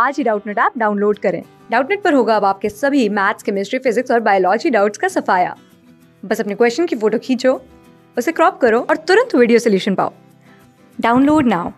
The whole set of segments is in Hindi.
आज ही डाउटनेट ऐप डाउनलोड करें डाउटनेट पर होगा अब आपके सभी मैथ्स केमिस्ट्री फिजिक्स और बायोलॉजी डाउट्स का सफाया बस अपने क्वेश्चन की फोटो खींचो उसे क्रॉप करो और तुरंत वीडियो सोल्यूशन पाओ डाउनलोड नाउ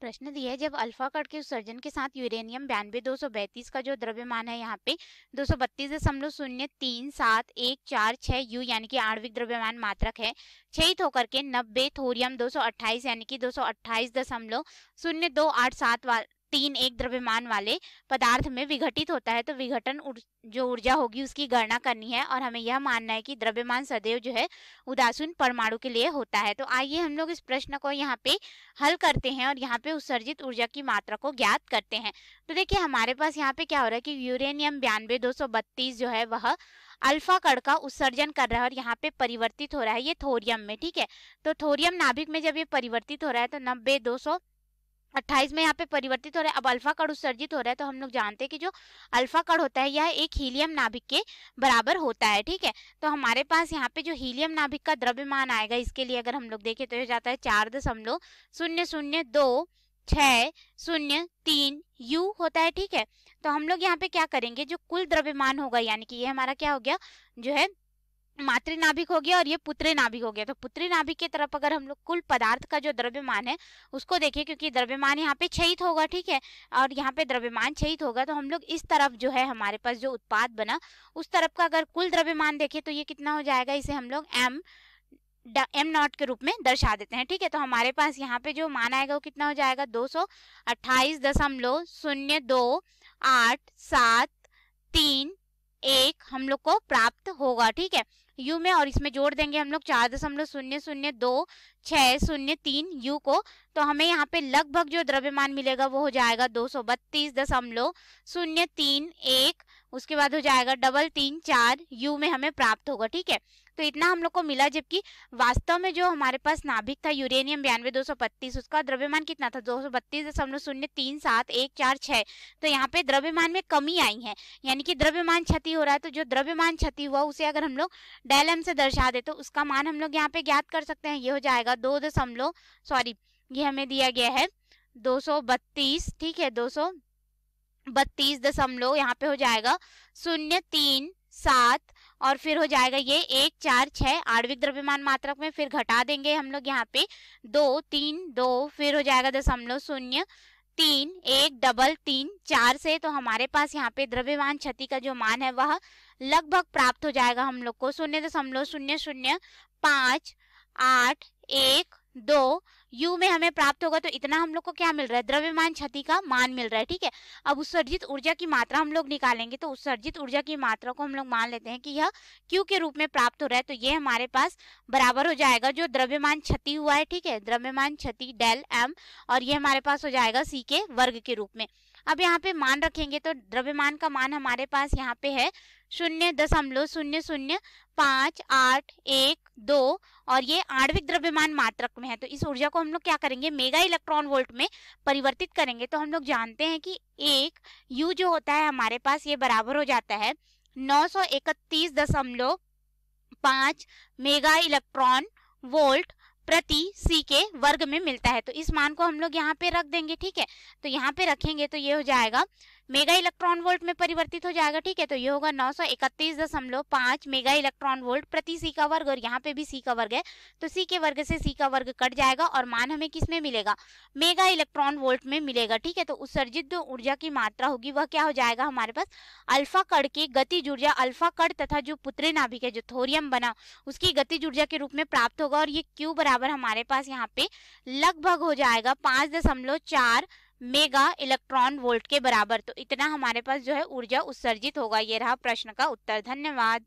प्रश्न दिया है जब अल्फा कट के उत्सर्जन के साथ यूरेनियम बयानबे दो सौ बैतीस का जो द्रव्यमान है यहाँ पे दो सौ बत्तीस दशमलव शून्य तीन सात एक चार छः यू यानी कि आणविक द्रव्यमान मात्रक है क्षयित होकर के नब्बे थोरियम दो सौ अट्ठाईस यानी कि दो सौ अट्ठाईस दशमलव शून्य दो आठ सात तीन एक द्रव्यमान वाले पदार्थ में विघटित होता है तो विघटन उर, जो ऊर्जा होगी उसकी गणना करनी है और हमें यह मानना है कि द्रव्यमान सदैव जो है उदासीन परमाणु के लिए होता है तो आइए हम लोग इस प्रश्न को यहाँ पे हल करते हैं और यहाँ पे उत्सर्जित ऊर्जा की मात्रा को ज्ञात करते हैं तो देखिए हमारे पास यहाँ पे क्या हो रहा है कि यूरेनियम बयानबे दो जो है वह अल्फा कड़ का उत्सर्जन कर रहा है और यहाँ पे परिवर्तित हो रहा है ये थोरियम में ठीक है तो थोरियम नाभिक में जब ये परिवर्तित हो रहा है तो नब्बे दो सौ अट्ठाईस में यहाँ पे परिवर्तित हो रहा है अब अल्फा कड़ उत्सर्जित हो रहा है तो हम लोग जानते हैं कि जो अल्फा कड़ होता है यह एक हीलियम नाभिक के बराबर होता है ठीक है तो हमारे पास यहाँ पे जो हीलियम नाभिक का द्रव्यमान आएगा इसके लिए अगर हम लोग देखें तो यह जाता है चार दशमलव शून्य शून्य दो छून्य शून्य तीन यू होता है ठीक है तो हम लोग यहाँ पे क्या करेंगे जो कुल द्रव्यमान होगा यानी कि ये हमारा क्या हो गया जो है मातृ नाभिक हो गया और ये पुत्र नाभिक हो गया तो पुत्री नाभिक की तरफ अगर हम लोग कुल पदार्थ का जो द्रव्यमान है उसको देखें क्योंकि द्रव्यमान यहाँ पे छहित होगा ठीक है और यहाँ पे द्रव्यमान क्षयित होगा तो हम लोग इस तरफ जो है हमारे पास जो उत्पाद बना उस तरफ का अगर कुल द्रव्यमान देखें तो ये कितना हो जाएगा इसे हम लोग एम एम नॉट के रूप में दर्शा देते हैं ठीक है तो हमारे पास यहाँ पे जो मान आएगा वो कितना हो जाएगा दो सौ अट्ठाईस दशमलव शून्य दो आठ सात तीन एक हम लोग को प्राप्त होगा ठीक है यू में और इसमें जोड़ देंगे हम लोग चार दशमलव शून्य शून्य दो छः शून्य तीन यू को तो हमें यहाँ पे लगभग जो द्रव्यमान मिलेगा वो हो जाएगा दो सौ बत्तीस दशमलव शून्य तीन एक उसके बाद हो जाएगा डबल तीन चार यू में हमें प्राप्त होगा ठीक है तो इतना हम लोग को मिला जबकि वास्तव में जो हमारे पास नाभिक था यूरेनियम बयानवे दो सौ बत्तीस उसका द्रव्यमान कितना था दो सौ बत्तीस दशमलव शून्य तीन सात एक चार छः तो यहाँ पे द्रव्यमान में कमी आई है यानी कि द्रव्यमान क्षति हो रहा है तो जो द्रव्यमान क्षति हुआ उसे अगर हम लोग एम से दर्शा दे तो उसका मान हम लोग यहाँ पे ज्ञात कर सकते हैं ये हो जाएगा दो दशमलव सॉरी ये हमें दिया गया है दो सौ बत्तीस ठीक है दो सौ बत्तीस दशमलव यहाँ पे हो जाएगा शून्य तीन सात और फिर हो जाएगा ये एक चार छः आणविक द्रव्यमान मात्रक में फिर घटा देंगे हम लोग यहाँ पे दो तीन दो फिर हो जाएगा दशमलव शून्य तीन एक डबल तीन चार से तो हमारे पास यहाँ पे द्रव्यमान क्षति का जो मान है वह लगभग प्राप्त हो जाएगा हम लोग को शून्य दशमलव शून्य शून्य पाँच आठ एक दो यू में हमें प्राप्त होगा तो इतना हम लोग को क्या मिल रहा है द्रव्यमान क्षति का मान मिल रहा है ठीक है अब उत्सर्जित ऊर्जा की मात्रा हम लोग निकालेंगे तो उत्सर्जित ऊर्जा की मात्रा को हम लोग मान लेते हैं कि यह क्यू के रूप में प्राप्त हो रहा है तो ये हमारे पास बराबर हो जाएगा जो द्रव्यमान क्षति हुआ है ठीक है द्रव्यमान क्षति डेल एम और ये हमारे पास हो जाएगा सी के वर्ग के रूप में अब यहाँ पे मान रखेंगे तो द्रव्यमान का मान हमारे पास यहाँ पे है शून्य दशमलव शून्य शून्य पाँच आठ एक दो और ये आणविक द्रव्यमान मात्रक में है तो इस ऊर्जा को हम लोग क्या करेंगे मेगा इलेक्ट्रॉन वोल्ट में परिवर्तित करेंगे तो हम लोग जानते हैं कि एक यू जो होता है हमारे पास ये बराबर हो जाता है नौ सौ इकतीस दशमलव पाँच मेगा इलेक्ट्रॉन वोल्ट प्रति सी के वर्ग में मिलता है तो इस मान को हम लोग यहाँ पे रख देंगे ठीक है तो यहाँ पे रखेंगे तो ये हो जाएगा मेगा इलेक्ट्रॉन वोल्ट में परिवर्तित हो जाएगा ठीक है तो ये होगा नौ सौ इकतीस दशमलव पांच मेगा इलेक्ट्रॉन वोल्ट प्रति सी का वर्ग और यहाँ पे भी सी का वर्ग है तो सी के वर्ग से सी का वर्ग कट जाएगा और मान हमें किस में मिलेगा मेगा इलेक्ट्रॉन वोल्ट में मिलेगा ठीक है तो उत्सर्जित जो ऊर्जा की मात्रा होगी वह क्या हो जाएगा हमारे पास अल्फा कड़ की गतिज ऊर्जा अल्फा कड़ तथा जो पुत्र नाभिक है जो थोरियम बना उसकी गतिज ऊर्जा के रूप में प्राप्त होगा और ये क्यू बराबर हमारे पास यहाँ पे लगभग हो जाएगा पांच दशमलव चार मेगा इलेक्ट्रॉन वोल्ट के बराबर तो इतना हमारे पास जो है ऊर्जा उत्सर्जित होगा ये रहा प्रश्न का उत्तर धन्यवाद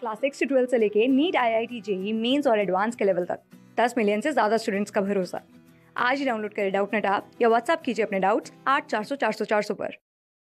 क्लास सिक्स से ट्वेल्थ से लेके NEET I I T JEE mains और एडवांस के लेवल तक दस मिलियन से ज्यादा स्टूडेंट्स का भरोसा आज ही डाउनलोड करें डाउट नेट या व्हाट्सअप कीजिए अपने डाउट्स आठ चार सौ चार सौ चार सौ पर